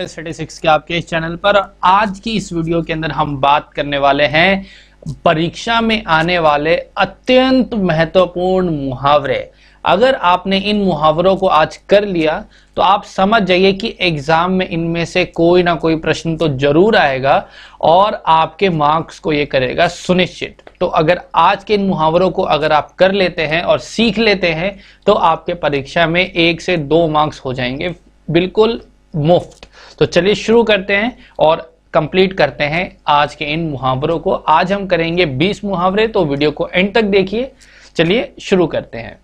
statistics के आपके इस चैनल पर आज की इस वीडियो के अंदर हम बात करने वाले हैं परीक्षा में आने वाले अत्यंत महत्वपूर्ण मुहावरे अगर आपने इन मुहावरों को आज कर लिया तो आप समझ जाइए कि एग्जाम में इनमें से कोई ना कोई प्रश्न तो जरूर आएगा और आपके मार्क्स को ये करेगा सुनिश्चित तो अगर आज के इन मुहावरों को अगर आप कर लेते हैं और सीख लेते हैं तो आपके परीक्षा में एक से दो मार्क्स हो जाएंगे बिल्कुल मुफ्त तो चलिए शुरू करते हैं और कंप्लीट करते हैं आज के इन मुहावरों को आज हम करेंगे 20 मुहावरे तो वीडियो को एंड तक देखिए चलिए शुरू करते हैं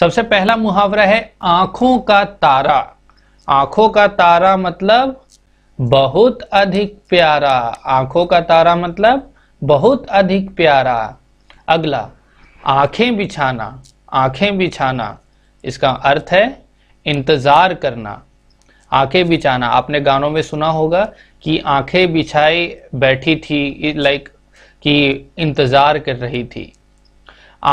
सबसे पहला मुहावरा है आंखों का तारा आंखों का तारा मतलब बहुत अधिक प्यारा आंखों का तारा मतलब बहुत अधिक प्यारा अगला आंखें बिछाना आंखें बिछाना इसका अर्थ है इंतज़ार करना आंखें बिछाना आपने गानों में सुना होगा कि आंखें बिछाई बैठी थी लाइक कि इंतज़ार कर रही थी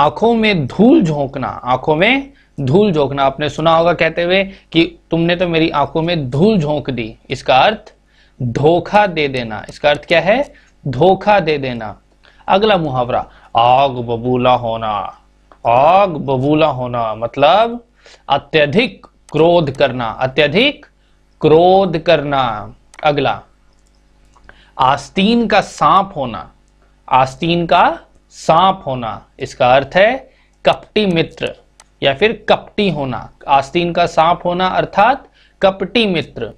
आंखों में धूल झोंकना आंखों में धूल झोंकना आपने सुना होगा कहते हुए कि तुमने तो मेरी आंखों में धूल झोंक दी इसका अर्थ धोखा दे देना इसका अर्थ क्या है धोखा दे देना अगला मुहावरा आग बबूला होना आग बबूला होना मतलब अत्यधिक क्रोध करना अत्यधिक क्रोध करना अगला आस्तीन का सांप होना आस्तीन का सांप होना इसका अर्थ है कपटी मित्र या फिर कपटी होना आस्तीन का सांप होना अर्थात कपटी मित्र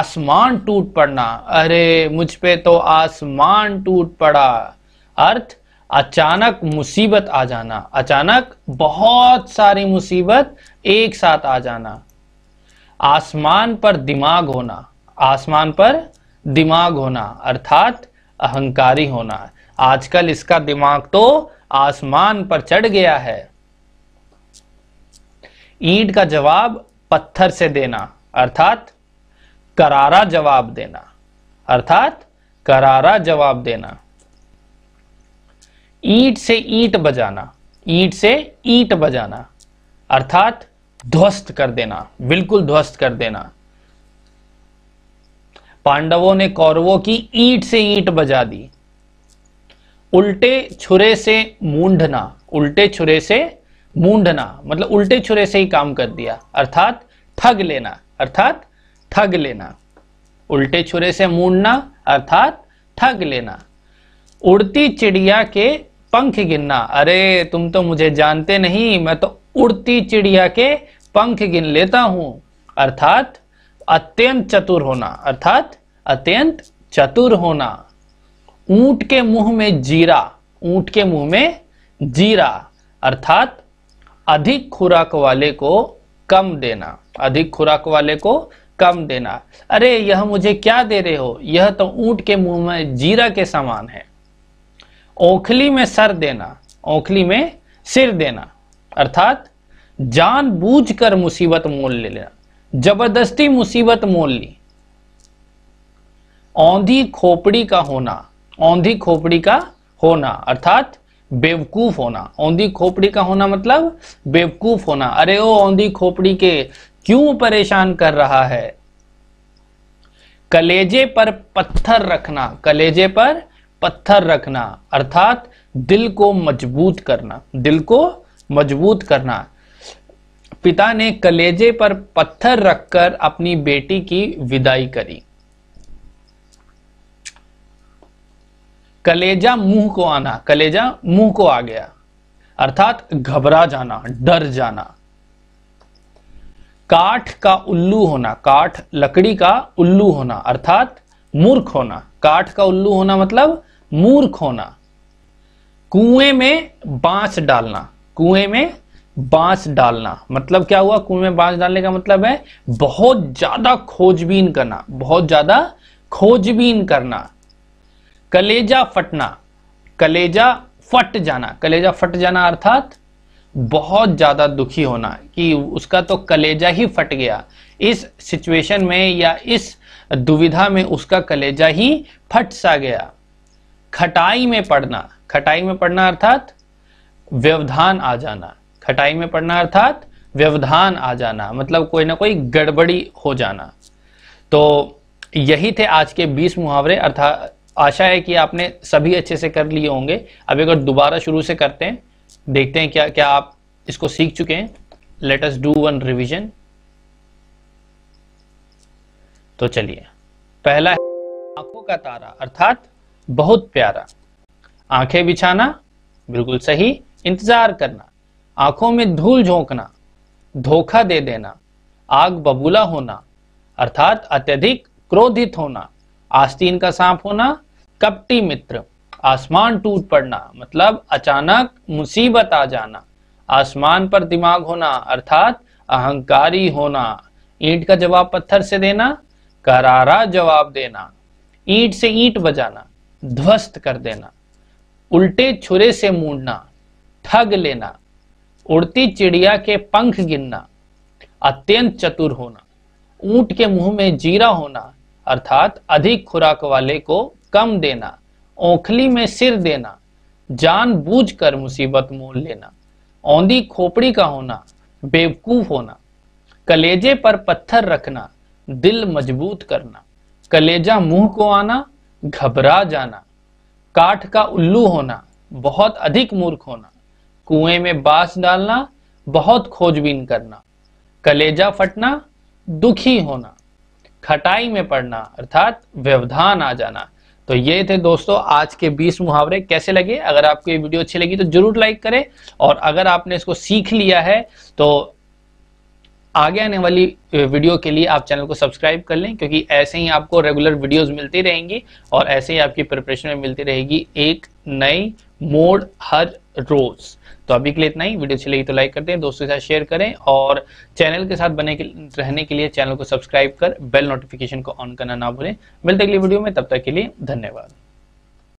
आसमान टूट पड़ना अरे मुझ पे तो आसमान टूट पड़ा अर्थ अचानक मुसीबत आ जाना अचानक बहुत सारी मुसीबत एक साथ आ जाना आसमान पर दिमाग होना आसमान पर दिमाग होना अर्थात अहंकारी होना आजकल इसका दिमाग तो आसमान पर चढ़ गया है ईंट का जवाब पत्थर से देना अर्थात करारा जवाब देना अर्थात करारा जवाब देना ईट से ईट बजाना ईट से ईट बजाना अर्थात ध्वस्त कर देना बिल्कुल ध्वस्त कर देना पांडवों ने कौरवों की ईट से ईट बजा दी उल्टे छुरे से मूंढना उल्टे छुरे से मूंढना मतलब उल्टे छुरे से ही काम कर दिया अर्थात ठग लेना अर्थात ठग लेना उल्टे छुरे से मूंढना अर्थात ठग लेना उड़ती चिड़िया के पंख गिनना अरे तुम तो मुझे जानते नहीं मैं तो उड़ती चिड़िया के पंख गिन लेता हूं अर्थात अत्यंत चतुर होना अर्थात अत्यंत चतुर होना ऊंट के मुंह में जीरा ऊंट के मुंह में जीरा अर्थात अधिक खुराक वाले को कम देना अधिक खुराक वाले को कम देना अरे यह मुझे क्या दे रहे हो यह तो ऊंट के मुंह में जीरा के समान है ओखली में सर देना ओखली में सिर देना अर्थात जानबूझकर मुसीबत मोल ले लेना जबरदस्ती मुसीबत मोल ली औंधी खोपड़ी का होना औंधी खोपड़ी का होना अर्थात बेवकूफ होना औंधी खोपड़ी का होना मतलब बेवकूफ होना अरे ओ औंधी खोपड़ी के क्यों परेशान कर रहा है कलेजे पर पत्थर रखना कलेजे पर पत्थर रखना अर्थात दिल को मजबूत करना दिल को मजबूत करना पिता ने कलेजे पर पत्थर रखकर अपनी बेटी की विदाई करी कलेजा मुंह को आना कलेजा मुंह को आ गया अर्थात घबरा जाना डर जाना काठ का उल्लू होना काठ लकड़ी का उल्लू होना अर्थात मूर्ख होना काठ का उल्लू होना मतलब मूर्ख होना कुएं में बांस डालना कुएं में बांस डालना मतलब क्या हुआ कुएं में बांस डालने का मतलब है बहुत ज्यादा खोजबीन करना बहुत ज्यादा खोजबीन करना कलेजा फटना कलेजा फट जाना कलेजा फट जाना अर्थात बहुत ज़्यादा दुखी होना कि उसका तो कलेजा ही फट गया इस सिचुएशन में या इस दुविधा में उसका कलेजा ही फट सा गया खटाई में पड़ना खटाई में पड़ना अर्थात व्यवधान आ जाना खटाई में पड़ना अर्थात व्यवधान आ जाना मतलब कोई ना कोई गड़बड़ी हो जाना तो यही थे आज के 20 मुहावरे अर्थात आशा है कि आपने सभी अच्छे से कर लिए होंगे अब अगर दोबारा शुरू से करते हैं देखते हैं क्या क्या आप इसको सीख चुके हैं let us do one revision तो चलिए पहला आंखों का तारा अर्थात बहुत प्यारा आंखें बिछाना बिल्कुल सही इंतजार करना आंखों में धूल झोंकना धोखा दे देना आग बबूला होना अर्थात अत्यधिक क्रोधित होना आस्तीन का सांप होना कपटी मित्र आसमान टूट पड़ना मतलब अचानक मुसीबत आ जाना आसमान पर दिमाग होना अर्थात अहंकारी होना ईंट का जवाब पत्थर से देना करारा जवाब देना ईंट से ईंट बजाना ध्वस्त कर देना उल्टे छुरे से मूडना ठग लेना उड़ती चिड़िया के पंख गिनना अत्यंत चतुर होना ऊंट के मुंह में जीरा होना अर्थात अधिक खुराक वाले को कम देना ओखली में सिर देना जान बूझ कर मुसीबत मोल लेना औंधी खोपड़ी का होना बेवकूफ होना कलेजे पर पत्थर रखना दिल मजबूत करना कलेजा मुंह को आना घबरा जाना काठ का उल्लू होना बहुत अधिक मूर्ख होना कुएं में बांस डालना बहुत खोजबीन करना कलेजा फटना दुखी होना खटाई में पड़ना अर्थात व्यवधान आ जाना तो ये थे दोस्तों आज के 20 मुहावरे कैसे लगे अगर आपको ये वीडियो अच्छी लगी तो जरूर लाइक करें और अगर आपने इसको सीख लिया है तो आगे आने वाली वीडियो के लिए आप चैनल को सब्सक्राइब कर लें क्योंकि ऐसे ही आपको रेगुलर वीडियोस मिलती रहेंगी और ऐसे ही आपकी प्रिपरेशन में मिलती रहेगी एक नई मोड हर रोज तो अभी के लिए इतना ही वीडियो अच्छी लगी तो लाइक करते हैं दोस्तों के साथ शेयर करें और चैनल के साथ बने के रहने के लिए चैनल को सब्सक्राइब कर बेल नोटिफिकेशन को ऑन करना ना भूलें मिलते अगली वीडियो में तब तक के लिए धन्यवाद